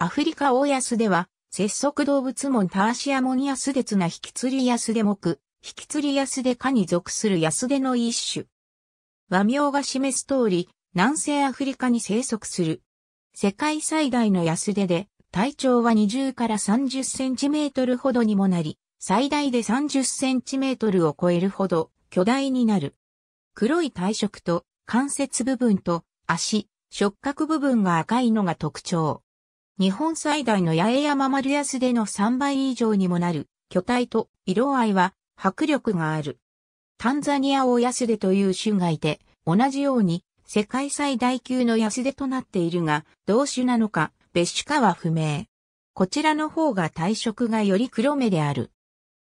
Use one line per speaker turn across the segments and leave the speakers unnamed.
アフリカオオヤスでは、節足動物門ターシアモニアスデツナヒキツリヤスデ目、ヒキツリヤスデ科に属するヤスデの一種。和名が示す通り、南西アフリカに生息する。世界最大のヤスデで、体長は20から30センチメートルほどにもなり、最大で30センチメートルを超えるほど巨大になる。黒い体色と関節部分と足、触覚部分が赤いのが特徴。日本最大の八重山丸安での3倍以上にもなる巨体と色合いは迫力がある。タンザニアオヤスデという種がいて、同じように世界最大級の安出となっているが、同種なのか別種かは不明。こちらの方が体色がより黒目である。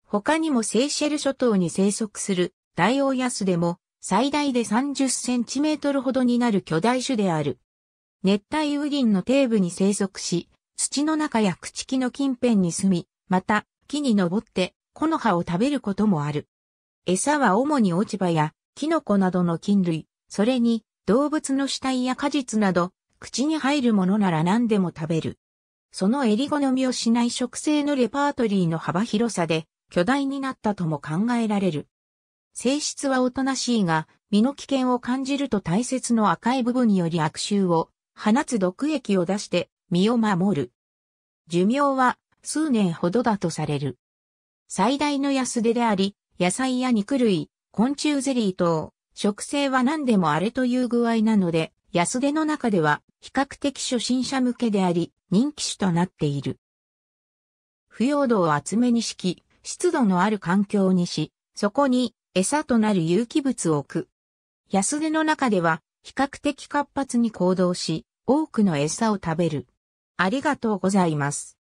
他にもセイシェル諸島に生息するダイオウヤスデも最大で30センチメートルほどになる巨大種である。熱帯雨林の底部に生息し、土の中や朽ち木の近辺に住み、また、木に登って、木の葉を食べることもある。餌は主に落ち葉や、キノコなどの菌類、それに、動物の死体や果実など、口に入るものなら何でも食べる。その襟好みをしない食性のレパートリーの幅広さで、巨大になったとも考えられる。性質はおとなしいが、身の危険を感じると大切の赤い部分により悪臭を放つ毒液を出して身を守る。寿命は数年ほどだとされる。最大の安出であり、野菜や肉類、昆虫ゼリー等、食性は何でもあれという具合なので、安出の中では比較的初心者向けであり、人気種となっている。腐葉土を厚めに敷き、湿度のある環境にし、そこに餌となる有機物を置く。安出の中では比較的活発に行動し、多くの餌を食べる。あり
がとうございます。